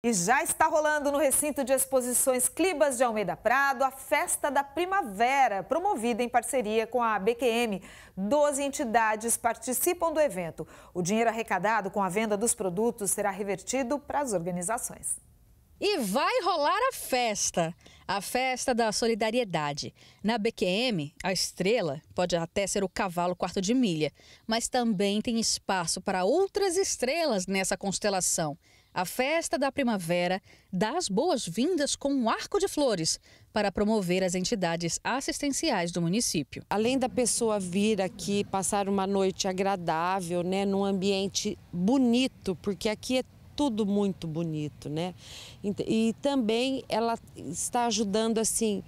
E já está rolando no recinto de exposições Clibas de Almeida Prado a Festa da Primavera, promovida em parceria com a BQM. Doze entidades participam do evento. O dinheiro arrecadado com a venda dos produtos será revertido para as organizações. E vai rolar a festa, a festa da solidariedade. Na BQM, a estrela pode até ser o cavalo quarto de milha, mas também tem espaço para outras estrelas nessa constelação a festa da primavera dá as boas-vindas com um arco de flores para promover as entidades assistenciais do município. Além da pessoa vir aqui passar uma noite agradável, né, num ambiente bonito, porque aqui é tudo muito bonito, né? E, também ela está ajudando assim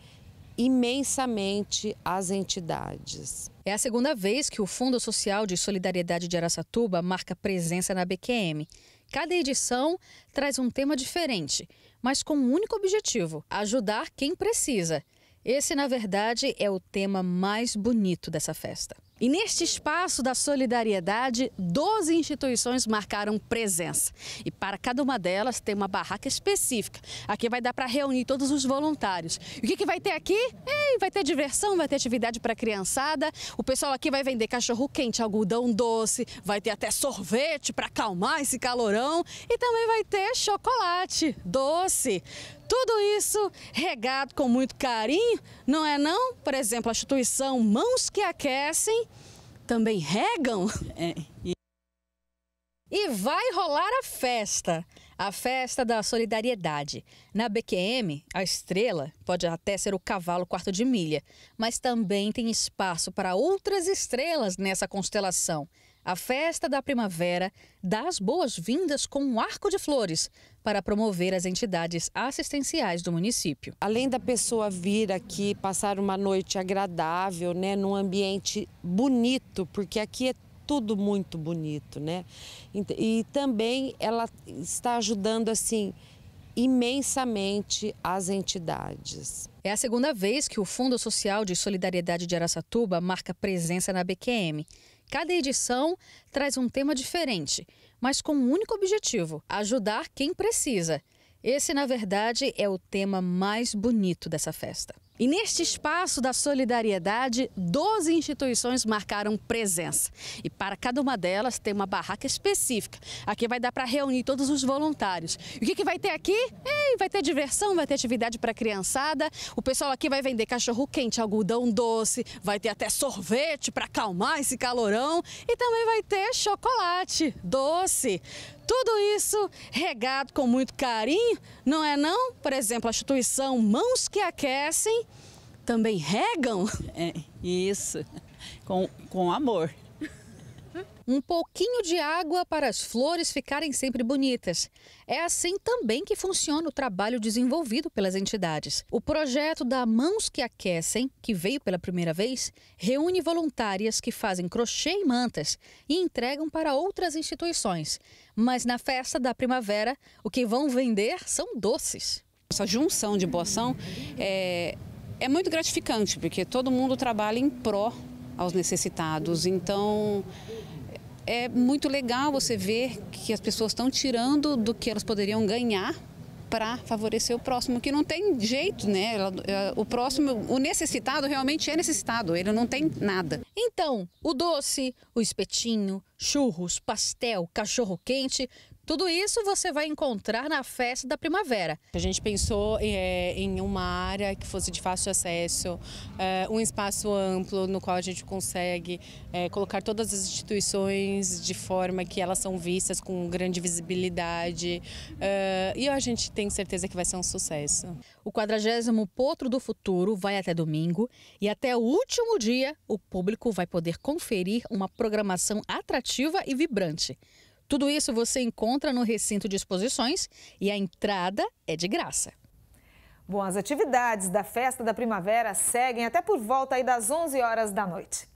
imensamente as entidades. É a segunda vez que o Fundo Social de Solidariedade de Aracatuba marca presença na BQM. Cada edição traz um tema diferente, mas com um único objetivo: ajudar quem precisa. Esse, na verdade, é o tema mais bonito dessa festa. E neste espaço da solidariedade, 12 instituições marcaram presença. E para cada uma delas tem uma barraca específica. Aqui vai dar para reunir todos os voluntários. E o que, que vai ter aqui? Ei, vai ter diversão, vai ter atividade para criançada. O pessoal aqui vai vender cachorro quente, algodão doce, vai ter até sorvete para acalmar esse calorão. E também vai ter chocolate doce. Tudo isso regado com muito carinho, não é não? Por exemplo, a instituição Mãos que Aquecem também regam. É. E vai rolar a festa, a festa da solidariedade. Na BQM, a estrela pode até ser o cavalo quarto de milha, mas também tem espaço para outras estrelas nessa constelação. A festa da primavera dá as boas-vindas com um arco de flores para promover as entidades assistenciais do município. Além da pessoa vir aqui passar uma noite agradável, né, num ambiente bonito, porque aqui é tudo muito bonito, né? E, e também ela está ajudando assim imensamente as entidades. É a segunda vez que o Fundo Social de Solidariedade de Aracatuba marca presença na BQM. Cada edição traz um tema diferente, mas com um único objetivo: ajudar quem precisa. Esse, na verdade, é o tema mais bonito dessa festa. E neste espaço da solidariedade, 12 instituições marcaram presença. E para cada uma delas tem uma barraca específica. Aqui vai dar para reunir todos os voluntários. E o que, que vai ter aqui? Ei, vai ter diversão, vai ter atividade para criançada. O pessoal aqui vai vender cachorro quente, algodão doce, vai ter até sorvete para acalmar esse calorão e também vai ter chocolate doce. Tudo isso regado com muito carinho, não é não? Por exemplo, a instituição Mãos que Aquecem também regam. É, isso, com, com amor. Um pouquinho de água para as flores ficarem sempre bonitas. É assim também que funciona o trabalho desenvolvido pelas entidades. O projeto da Mãos que Aquecem, que veio pela primeira vez, reúne voluntárias que fazem crochê e mantas e entregam para outras instituições. Mas na festa da primavera, o que vão vender são doces. Essa junção de boação é, é muito gratificante, porque todo mundo trabalha em pró aos necessitados. Então, é muito legal você ver que as pessoas estão tirando do que elas poderiam ganhar para favorecer o próximo, que não tem jeito, né? É, o próximo, o necessitado realmente é necessitado, ele não tem nada. Então, o doce, o espetinho, churros, pastel, cachorro quente tudo isso você vai encontrar na festa da primavera. A gente pensou é, em uma área que fosse de fácil acesso, é, um espaço amplo no qual a gente consegue é, colocar todas as instituições de forma que elas são vistas com grande visibilidade. e a gente tem certeza que vai ser um sucesso. O 40 Potro do Futuro vai até domingo e até o último dia o público vai poder conferir uma programação atrativa e vibrante. Tudo isso você encontra no recinto de exposições e a entrada é de graça. Bom, as atividades da festa da primavera seguem até por volta aí das 11 horas da noite.